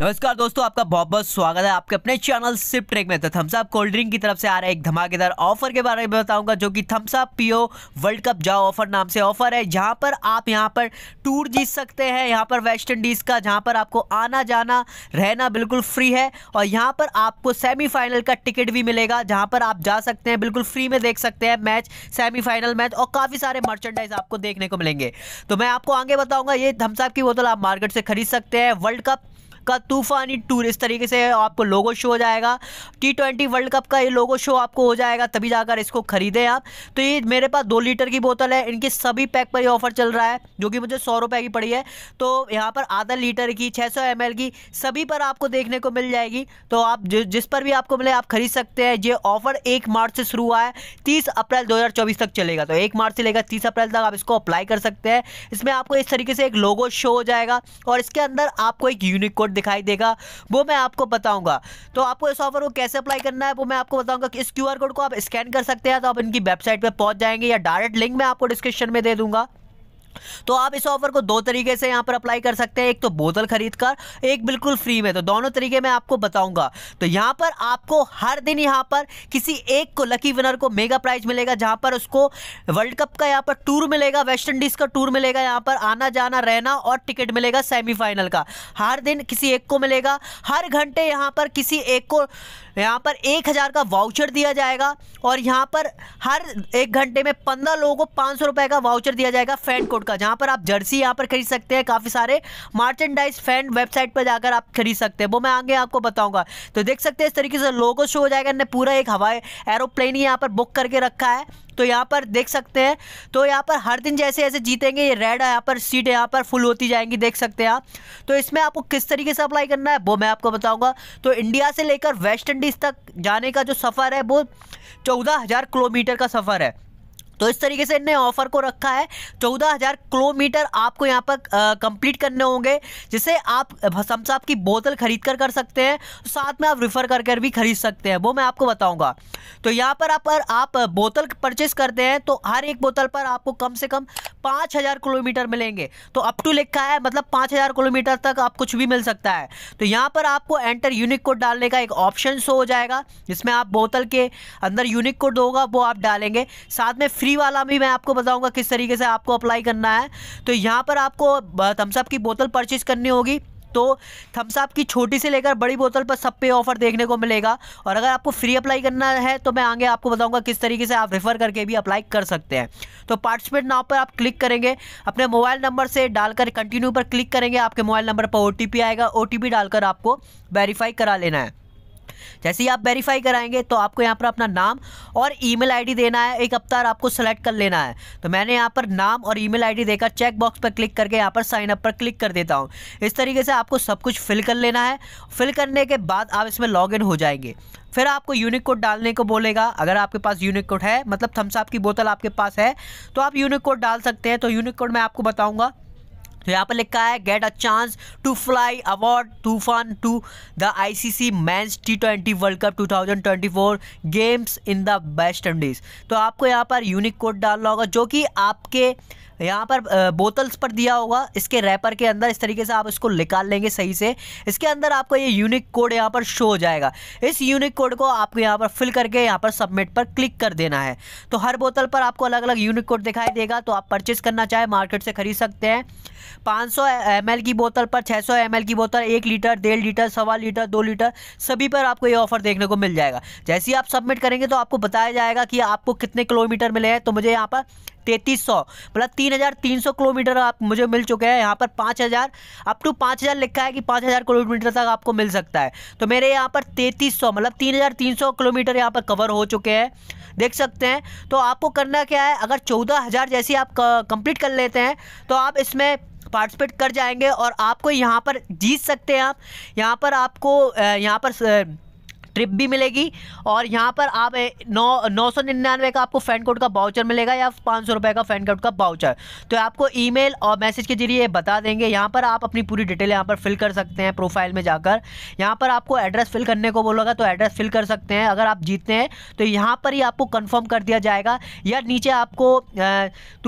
नमस्कार दोस्तों आपका बहुत बहुत स्वागत है आपके अपने चैनल सिप ट्रेक में तो थम्सअप कोल्ड ड्रिंक की तरफ से आ रहा है एक धमाकेदार ऑफर के बारे में बताऊंगा जो कि थम्सअप पीओ पियो वर्ल्ड कप जाओ ऑफर नाम से ऑफर है जहां पर आप यहां पर टूर जीत सकते हैं यहां पर वेस्ट इंडीज़ का जहां पर आपको आना जाना रहना बिल्कुल फ्री है और यहाँ पर आपको सेमीफाइनल का टिकट भी मिलेगा जहाँ पर आप जा सकते हैं बिल्कुल फ्री में देख सकते हैं मैच सेमीफाइनल मैच और काफ़ी सारे मर्चेंडाइज आपको देखने को मिलेंगे तो मैं आपको आगे बताऊँगा ये थम्सअप की बोतल आप मार्केट से खरीद सकते हैं वर्ल्ड कप का तूफ़ानी टूर इस तरीके से आपको लोगो शो हो जाएगा टी ट्वेंटी वर्ल्ड कप का ये लोगो शो आपको हो जाएगा तभी जाकर इसको ख़रीदें आप तो ये मेरे पास दो लीटर की बोतल है इनके सभी पैक पर ये ऑफर चल रहा है जो कि मुझे सौ रुपये की पड़ी है तो यहाँ पर आधा लीटर की छः सौ एम एल की सभी पर आपको देखने को मिल जाएगी तो आप जिस पर भी आपको मिले आप खरीद सकते हैं ये ऑफ़र एक मार्च से शुरू हुआ है तीस अप्रैल दो तक चलेगा तो एक मार्च से लेकर तीस अप्रैल तक आप इसको अप्लाई कर सकते हैं इसमें आपको इस तरीके से एक लोगो शो हो जाएगा और इसके अंदर आपको एक यूनिक कोड दिखाई देगा वो मैं आपको बताऊंगा तो आपको इस ऑफर को कैसे अप्लाई करना है वो मैं आपको बताऊंगा कि इस क्यू कोड को आप स्कैन कर सकते हैं तो आप इनकी वेबसाइट पर पहुंच जाएंगे या डायरेक्ट लिंक मैं आपको डिस्क्रिप्शन में दे दूंगा तो आप इस ऑफर को दो तरीके से यहां पर अप्लाई कर सकते हैं एक तो बोतल खरीद कर एक बिल्कुल फ्री में तो दोनों तरीके मैं आपको बताऊंगा तो यहां पर आपको हर दिन यहां पर किसी एक को लकी विनर को मेगा प्राइज मिलेगा जहां पर उसको वर्ल्ड कप का यहां पर टूर मिलेगा वेस्ट इंडीज का टूर मिलेगा यहां पर आना जाना रहना और टिकट मिलेगा सेमीफाइनल का हर दिन किसी एक को मिलेगा हर घंटे यहां पर किसी एक को यहाँ पर एक हज़ार का वाउचर दिया जाएगा और यहाँ पर हर एक घंटे में पंद्रह लोगों को पाँच सौ रुपये का वाउचर दिया जाएगा फैन कोड का जहां पर आप जर्सी यहां पर खरीद सकते हैं काफ़ी सारे मार्चेंडाइज फैन वेबसाइट पर जाकर आप खरीद सकते हैं वो मैं आगे आपको बताऊंगा तो देख सकते हैं इस तरीके से लोगो शो हो जाएगा इन्हें पूरा एक हवाई एरोप्लेन ही यहाँ पर बुक करके रखा है तो यहाँ पर देख सकते हैं तो यहाँ पर हर दिन जैसे जैसे जीतेंगे ये रेड यहाँ पर सीट यहाँ पर फुल होती जाएंगी देख सकते हैं आप तो इसमें आपको किस तरीके से अप्लाई करना है वो मैं आपको बताऊंगा तो इंडिया से लेकर वेस्ट इंडीज़ तक जाने का जो सफ़र है वो चौदह हज़ार किलोमीटर का सफ़र है तो इस तरीके से इनने ऑफर को रखा है चौदह हज़ार किलोमीटर आपको यहाँ पर कंप्लीट करने होंगे जिसे आप समसाप की बोतल खरीद कर कर सकते हैं साथ में आप रिफ़र कर कर भी खरीद सकते हैं वो मैं आपको बताऊंगा तो यहाँ पर आप, आप बोतल परचेस करते हैं तो हर एक बोतल पर आपको कम से कम पाँच हज़ार किलोमीटर मिलेंगे तो अप टू लिखा है मतलब पाँच हज़ार किलोमीटर तक आप कुछ भी मिल सकता है तो यहाँ पर आपको एंटर यूनिक कोड डालने का एक ऑप्शन शो हो जाएगा जिसमें आप बोतल के अंदर यूनिक कोड होगा वो आप डालेंगे साथ में फ्री वाला भी मैं आपको बताऊँगा किस तरीके से आपको अप्लाई करना है तो यहाँ पर आपको थम्सअप की बोतल परचेज करनी होगी तो थम्सअप की छोटी से लेकर बड़ी बोतल पर सब पे ऑफर देखने को मिलेगा और अगर आपको फ्री अप्लाई करना है तो मैं आगे आपको बताऊँगा किस तरीके से आप रेफ़र करके भी अप्लाई कर सकते हैं तो पार्टिसिपेट नाव पर आप क्लिक करेंगे अपने मोबाइल नंबर से डालकर कंटिन्यू पर क्लिक करेंगे आपके मोबाइल नंबर पर ओ आएगा ओ डालकर आपको वेरीफाई करा लेना है जैसे ही आप वेरीफाई कराएंगे तो आपको यहाँ पर अपना नाम और ईमेल आईडी देना है एक अवतार आपको सेलेक्ट कर लेना है तो मैंने यहाँ पर नाम और ईमेल आईडी देकर चेक बॉक्स पर क्लिक करके यहाँ पर साइन अप पर क्लिक कर देता हूँ इस तरीके से आपको सब कुछ फिल कर लेना है फिल करने के बाद आप इसमें लॉग हो जाएंगे फिर आपको यूनिक कोड डालने को बोलेगा अगर आपके पास यूनिक कोड है मतलब थम्सअप की बोतल आपके पास है तो आप यूनिक कोड डाल सकते हैं तो यूनिक कोड मैं आपको बताऊंगा तो यहाँ पर लिखा है get a chance to fly abroad Toofan to the ICC men's T twenty world cup 2024 games in the West Indies तो आपको यहाँ पर यूनिक कोड डालना होगा जो कि आपके यहाँ पर बोतल्स पर दिया होगा इसके रैपर के अंदर इस तरीके से आप इसको निकाल लेंगे सही से इसके अंदर आपको ये यूनिक कोड यहाँ पर शो हो जाएगा इस यूनिक कोड को आपको यहाँ पर फिल करके यहाँ पर सबमिट पर क्लिक कर देना है तो हर बोतल पर आपको अलग अलग यूनिक कोड दिखाई देगा तो आप परचेस करना चाहे मार्केट से खरीद सकते हैं पाँच सौ की बोतल पर छः सौ की बोतल एक लीटर डेढ़ लीटर सवा लीटर दो लीटर सभी पर आपको ये ऑफर देखने को मिल जाएगा जैसे ही आप सबमिट करेंगे तो आपको बताया जाएगा कि आपको कितने किलोमीटर मिले हैं तो मुझे यहाँ पर तैतीस सौ मतलब तीन हज़ार तीन सौ किलोमीटर आप मुझे मिल चुके हैं यहाँ पर पाँच हज़ार अप टू पाँच हज़ार लिखा है कि पाँच हज़ार किलोमीटर तक आपको मिल सकता है तो मेरे यहाँ पर तैतीस सौ मतलब तीन हज़ार तीन सौ किलोमीटर यहाँ पर कवर हो चुके हैं देख सकते हैं तो आपको करना क्या है अगर चौदह हज़ार जैसे आप कंप्लीट कर लेते हैं तो आप इसमें पार्टिसिपेट कर जाएंगे और आपको यहाँ पर जीत सकते हैं आप यहाँ पर आपको यहाँ पर ट्रिप भी मिलेगी और यहाँ पर आप नौ नौ सौ निन्यानवे का आपको फैन कोड का बाउचर मिलेगा या पाँच सौ रुपये का फैन कोड का बाउचर तो आपको मेल और मैसेज के जरिए बता देंगे यहाँ पर आप अपनी पूरी डिटेल यहाँ पर फिल कर सकते हैं प्रोफाइल में जाकर यहाँ पर आपको एड्रेस फिल करने को बोलोगा तो एड्रेस फिल कर सकते हैं अगर आप जीतते हैं तो यहाँ पर ही आपको कन्फर्म कर दिया जाएगा या नीचे आपको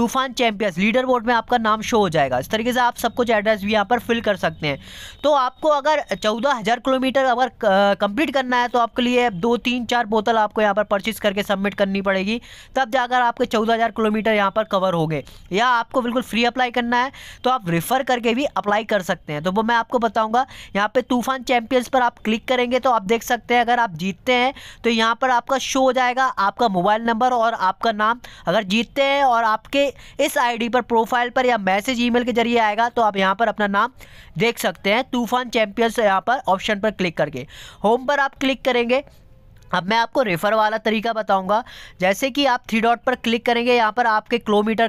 तूफान चैंपियंस लीडर बोर्ड में आपका नाम शो हो जाएगा इस तरीके से आप सब कुछ एड्रेस भी यहाँ पर फिल कर सकते हैं तो आपको अगर चौदह हज़ार किलोमीटर अगर कंप्लीट करना है तो तो आपके लिए दो तीन चार बोतल आपको यहाँ पर परचेज करके सबमिट करनी पड़ेगी तब जाकर आपके चौदह हज़ार किलोमीटर यहाँ पर कवर हो गए या आपको बिल्कुल फ्री अप्लाई करना है तो आप रिफ़र करके भी अप्लाई कर सकते हैं तो वो मैं आपको बताऊँगा यहाँ पर तूफान चैम्पियंस पर आप क्लिक करेंगे तो आप देख सकते हैं अगर आप जीतते हैं तो यहाँ पर आपका शो हो जाएगा आपका मोबाइल नंबर और आपका नाम अगर जीतते हैं और आपके इस आई पर प्रोफाइल पर या मैसेज ई के जरिए आएगा तो आप यहाँ पर अपना नाम देख सकते हैं तूफान चैम्पियंस यहाँ पर ऑप्शन पर क्लिक करके होम पर आप क्लिक करेंगे अब मैं आपको रेफ़र वाला तरीका बताऊंगा जैसे कि आप थ्री डॉट पर क्लिक करेंगे यहाँ पर आपके किलोमीटर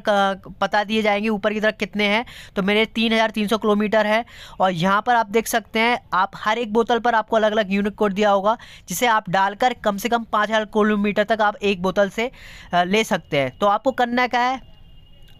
पता दिए जाएंगे ऊपर की तरफ कितने हैं तो मेरे तीन हज़ार तीन सौ किलोमीटर है और यहाँ पर आप देख सकते हैं आप हर एक बोतल पर आपको अलग अलग यूनिक कोड दिया होगा जिसे आप डालकर कम से कम पाँच हज़ार किलोमीटर तक आप एक बोतल से ले सकते हैं तो आपको करना क्या है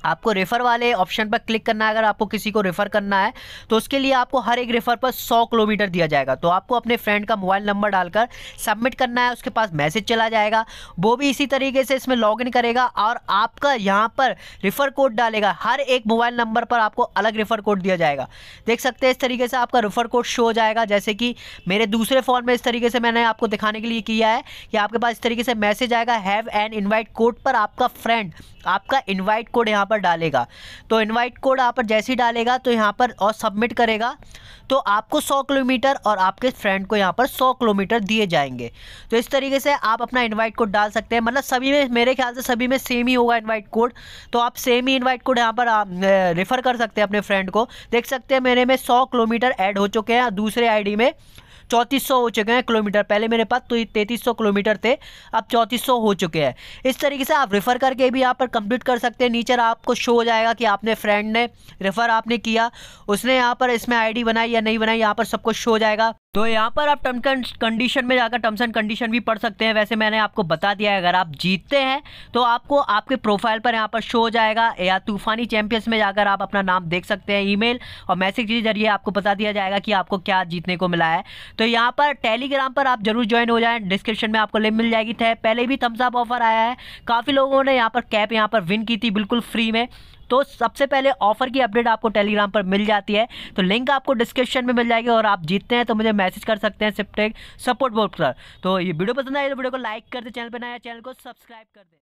आपको रेफ़र वाले ऑप्शन पर क्लिक करना है अगर आपको किसी को रेफ़र करना है तो उसके लिए आपको हर एक रेफ़र पर 100 किलोमीटर दिया जाएगा तो आपको अपने फ्रेंड का मोबाइल नंबर डालकर सबमिट करना है उसके पास मैसेज चला जाएगा वो भी इसी तरीके से इसमें लॉगिन करेगा और आपका यहाँ पर रेफ़र कोड डालेगा हर एक मोबाइल नंबर पर आपको अलग रेफ़र कोड दिया जाएगा देख सकते हैं इस तरीके से आपका रेफ़र कोड शो हो जाएगा जैसे कि मेरे दूसरे फ़ोन में इस तरीके से मैंने आपको दिखाने के लिए किया है कि आपके पास इस तरीके से मैसेज आएगा हैव एन इन्वाइट कोड पर आपका फ्रेंड आपका इन्वाइट कोड यहाँ पर डालेगा तो इनवाइट कोड यहाँ पर जैसे ही डालेगा तो यहाँ पर और सबमिट करेगा तो आपको 100 किलोमीटर और आपके फ्रेंड को यहाँ पर 100 किलोमीटर दिए जाएंगे तो इस तरीके से आप अपना इनवाइट कोड डाल सकते हैं मतलब सभी में मेरे ख्याल से सभी में सेम ही होगा इनवाइट कोड तो आप सेम ही इनवाइट कोड यहाँ पर रेफ़र कर सकते हैं अपने फ्रेंड को देख सकते हैं मेरे में सौ किलोमीटर ऐड हो चुके हैं दूसरे आई में चौंतीस हो चुके हैं किलोमीटर पहले मेरे पास तो सौ किलोमीटर थे अब चौंतीस हो चुके हैं इस तरीके से आप रेफ़र करके भी यहाँ पर कंप्लीट कर सकते हैं नीचे आपको शो हो जाएगा कि आपने फ्रेंड ने रेफ़र आपने किया उसने यहाँ पर इसमें आईडी बनाई या नहीं बनाई यहाँ पर सबको शो हो जाएगा तो यहाँ पर आप टर्म कंडीशन में जाकर टर्म्स एंड कंडीशन भी पढ़ सकते हैं वैसे मैंने आपको बता दिया है अगर आप जीतते हैं तो आपको आपके प्रोफाइल पर यहाँ पर शो हो जाएगा या तूफानी चैंपियंस में जाकर आप अपना नाम देख सकते हैं ईमेल और मैसेज के जरिए आपको बता दिया जाएगा कि आपको क्या जीतने को मिला है तो यहाँ पर टेलीग्राम पर आप जरूर ज्वाइन हो जाए डिस्क्रिप्शन में आपको लिंक मिल जाएगी थे पहले भी थम्सअप ऑफर आया है काफ़ी लोगों ने यहाँ पर कैप यहाँ पर विन की थी बिल्कुल फ्री में तो सबसे पहले ऑफर की अपडेट आपको टेलीग्राम पर मिल जाती है तो लिंक आपको डिस्क्रिप्शन में मिल जाएगी और आप जीतते हैं तो मुझे मैसेज कर सकते हैं सिप्टेक सपोर्ट बोर्ड पर तो ये वीडियो पसंद आए तो वीडियो को लाइक कर दे चैनल पर नया चैनल को सब्सक्राइब कर दे